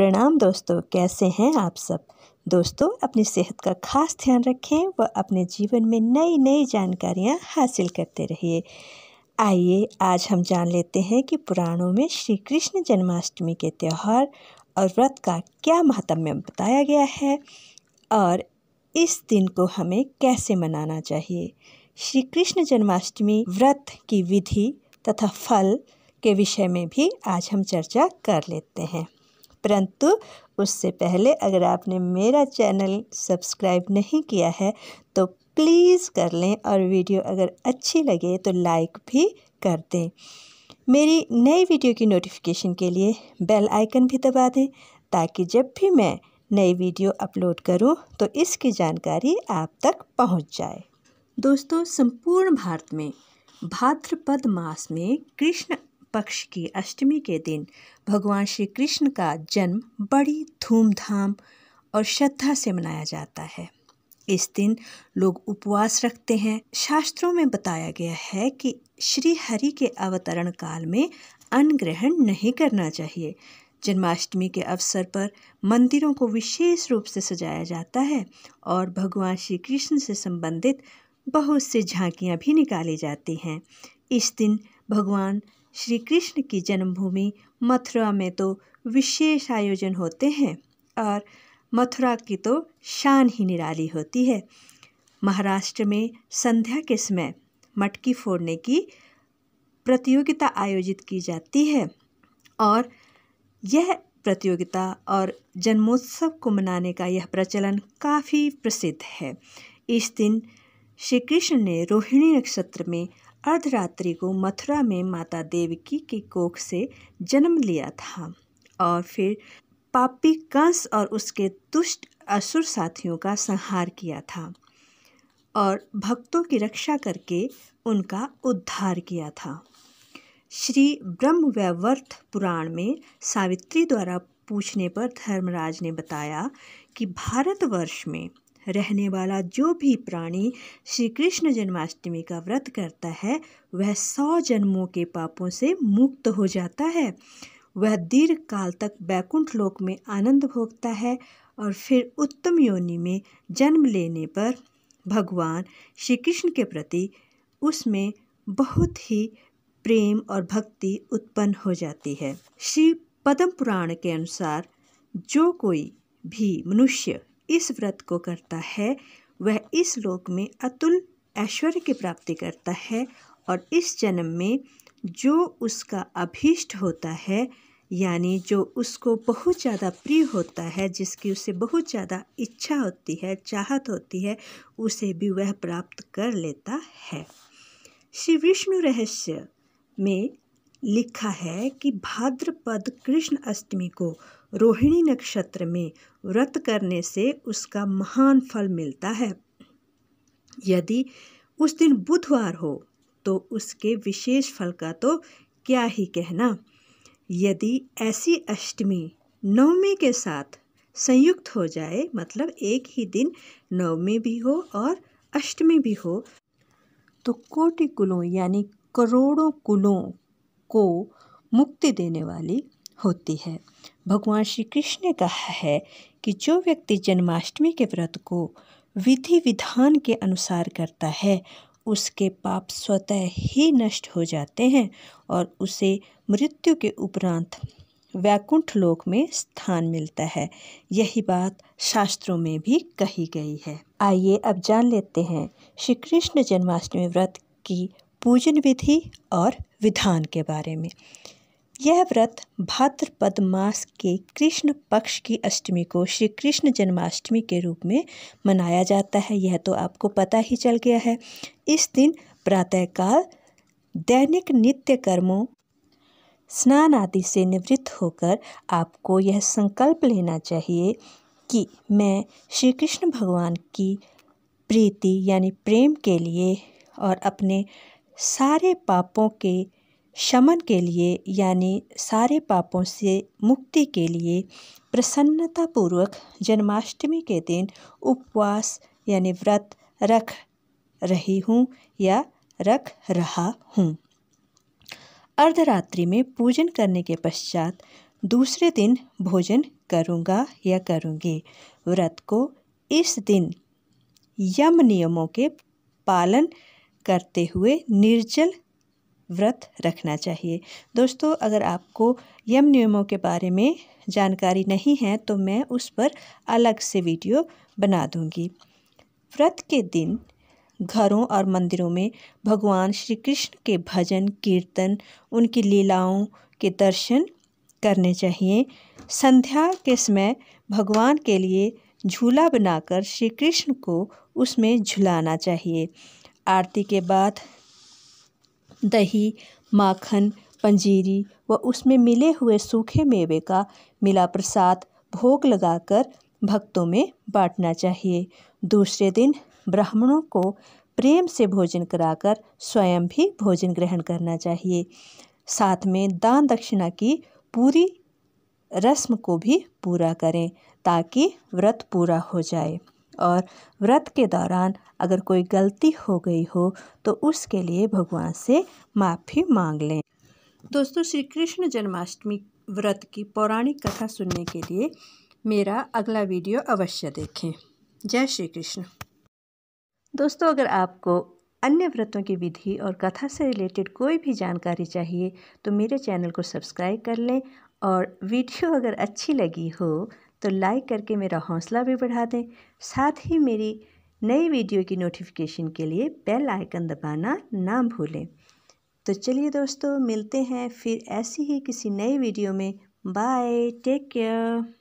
प्रणाम दोस्तों कैसे हैं आप सब दोस्तों अपनी सेहत का खास ध्यान रखें व अपने जीवन में नई नई जानकारियां हासिल करते रहिए आइए आज हम जान लेते हैं कि पुराणों में श्री कृष्ण जन्माष्टमी के त्यौहार और व्रत का क्या महात्म्य बताया गया है और इस दिन को हमें कैसे मनाना चाहिए श्री कृष्ण जन्माष्टमी व्रत की विधि तथा फल के विषय में भी आज हम चर्चा कर लेते हैं परंतु उससे पहले अगर आपने मेरा चैनल सब्सक्राइब नहीं किया है तो प्लीज़ कर लें और वीडियो अगर अच्छी लगे तो लाइक भी कर दें मेरी नई वीडियो की नोटिफिकेशन के लिए बेल आइकन भी दबा दें ताकि जब भी मैं नई वीडियो अपलोड करूं तो इसकी जानकारी आप तक पहुंच जाए दोस्तों संपूर्ण भारत में भाद्रपद मास में कृष्ण पक्ष की अष्टमी के दिन भगवान श्री कृष्ण का जन्म बड़ी धूमधाम और श्रद्धा से मनाया जाता है इस दिन लोग उपवास रखते हैं शास्त्रों में बताया गया है कि श्री हरि के अवतरण काल में अन्न ग्रहण नहीं करना चाहिए जन्माष्टमी के अवसर पर मंदिरों को विशेष रूप से सजाया जाता है और भगवान श्री कृष्ण से संबंधित बहुत से झांकियां भी निकाली जाती हैं इस दिन भगवान श्री कृष्ण की जन्मभूमि मथुरा में तो विशेष आयोजन होते हैं और मथुरा की तो शान ही निराली होती है महाराष्ट्र में संध्या के समय मटकी फोड़ने की प्रतियोगिता आयोजित की जाती है और यह प्रतियोगिता और जन्मोत्सव को मनाने का यह प्रचलन काफ़ी प्रसिद्ध है इस दिन श्री कृष्ण ने रोहिणी नक्षत्र में अर्धरात्रि को मथुरा में माता देवकी के कोख से जन्म लिया था और फिर पापी कंस और उसके दुष्ट असुर साथियों का संहार किया था और भक्तों की रक्षा करके उनका उद्धार किया था श्री ब्रह्मवैवर्थ पुराण में सावित्री द्वारा पूछने पर धर्मराज ने बताया कि भारतवर्ष में रहने वाला जो भी प्राणी श्री कृष्ण जन्माष्टमी का व्रत करता है वह सौ जन्मों के पापों से मुक्त हो जाता है वह दीर्घ काल तक बैकुंठ लोक में आनंद भोगता है और फिर उत्तम योनि में जन्म लेने पर भगवान श्री कृष्ण के प्रति उसमें बहुत ही प्रेम और भक्ति उत्पन्न हो जाती है श्री पद्म पुराण के अनुसार जो कोई भी मनुष्य इस व्रत को करता है वह इस लोक में अतुल ऐश्वर्य की प्राप्ति करता है और इस जन्म में जो उसका अभीष्ट होता है यानी जो उसको बहुत ज़्यादा प्रिय होता है जिसकी उसे बहुत ज़्यादा इच्छा होती है चाहत होती है उसे भी वह प्राप्त कर लेता है श्री विष्णु रहस्य में लिखा है कि भाद्रपद कृष्ण अष्टमी को रोहिणी नक्षत्र में व्रत करने से उसका महान फल मिलता है यदि उस दिन बुधवार हो तो उसके विशेष फल का तो क्या ही कहना यदि ऐसी अष्टमी नवमी के साथ संयुक्त हो जाए मतलब एक ही दिन नवमी भी हो और अष्टमी भी हो तो कोटि कुलों यानी करोड़ों कुलों को मुक्ति देने वाली होती है भगवान श्री कृष्ण ने कहा है कि जो व्यक्ति जन्माष्टमी के व्रत को विधि विधान के अनुसार करता है उसके पाप स्वतः ही नष्ट हो जाते हैं और उसे मृत्यु के उपरांत वैकुंठ लोक में स्थान मिलता है यही बात शास्त्रों में भी कही गई है आइए अब जान लेते हैं श्री कृष्ण जन्माष्टमी व्रत की पूजन विधि और विधान के बारे में यह व्रत भाद्रपद मास के कृष्ण पक्ष की अष्टमी को श्री कृष्ण जन्माष्टमी के रूप में मनाया जाता है यह तो आपको पता ही चल गया है इस दिन प्रातःकाल दैनिक नित्य कर्मों स्नान आदि से निवृत्त होकर आपको यह संकल्प लेना चाहिए कि मैं श्री कृष्ण भगवान की प्रीति यानी प्रेम के लिए और अपने सारे पापों के शमन के लिए यानी सारे पापों से मुक्ति के लिए प्रसन्नतापूर्वक जन्माष्टमी के दिन उपवास यानी व्रत रख रही हूँ या रख रहा हूँ अर्धरात्रि में पूजन करने के पश्चात दूसरे दिन भोजन करूँगा या करूँगी व्रत को इस दिन यम नियमों के पालन करते हुए निर्जल व्रत रखना चाहिए दोस्तों अगर आपको यम नियमों के बारे में जानकारी नहीं है तो मैं उस पर अलग से वीडियो बना दूंगी व्रत के दिन घरों और मंदिरों में भगवान श्री कृष्ण के भजन कीर्तन उनकी लीलाओं के दर्शन करने चाहिए संध्या के समय भगवान के लिए झूला बनाकर श्री कृष्ण को उसमें झुलाना चाहिए आरती के बाद दही माखन पंजीरी व उसमें मिले हुए सूखे मेवे का मिला प्रसाद भोग लगाकर भक्तों में बांटना चाहिए दूसरे दिन ब्राह्मणों को प्रेम से भोजन कराकर स्वयं भी भोजन ग्रहण करना चाहिए साथ में दान दक्षिणा की पूरी रस्म को भी पूरा करें ताकि व्रत पूरा हो जाए और व्रत के दौरान अगर कोई गलती हो गई हो तो उसके लिए भगवान से माफ़ी मांग लें दोस्तों श्री कृष्ण जन्माष्टमी व्रत की पौराणिक कथा सुनने के लिए मेरा अगला वीडियो अवश्य देखें जय श्री कृष्ण दोस्तों अगर आपको अन्य व्रतों की विधि और कथा से रिलेटेड कोई भी जानकारी चाहिए तो मेरे चैनल को सब्सक्राइब कर लें और वीडियो अगर अच्छी लगी हो तो लाइक करके मेरा हौसला भी बढ़ा दें साथ ही मेरी नई वीडियो की नोटिफिकेशन के लिए बेल आइकन दबाना ना भूलें तो चलिए दोस्तों मिलते हैं फिर ऐसी ही किसी नई वीडियो में बाय टेक केयर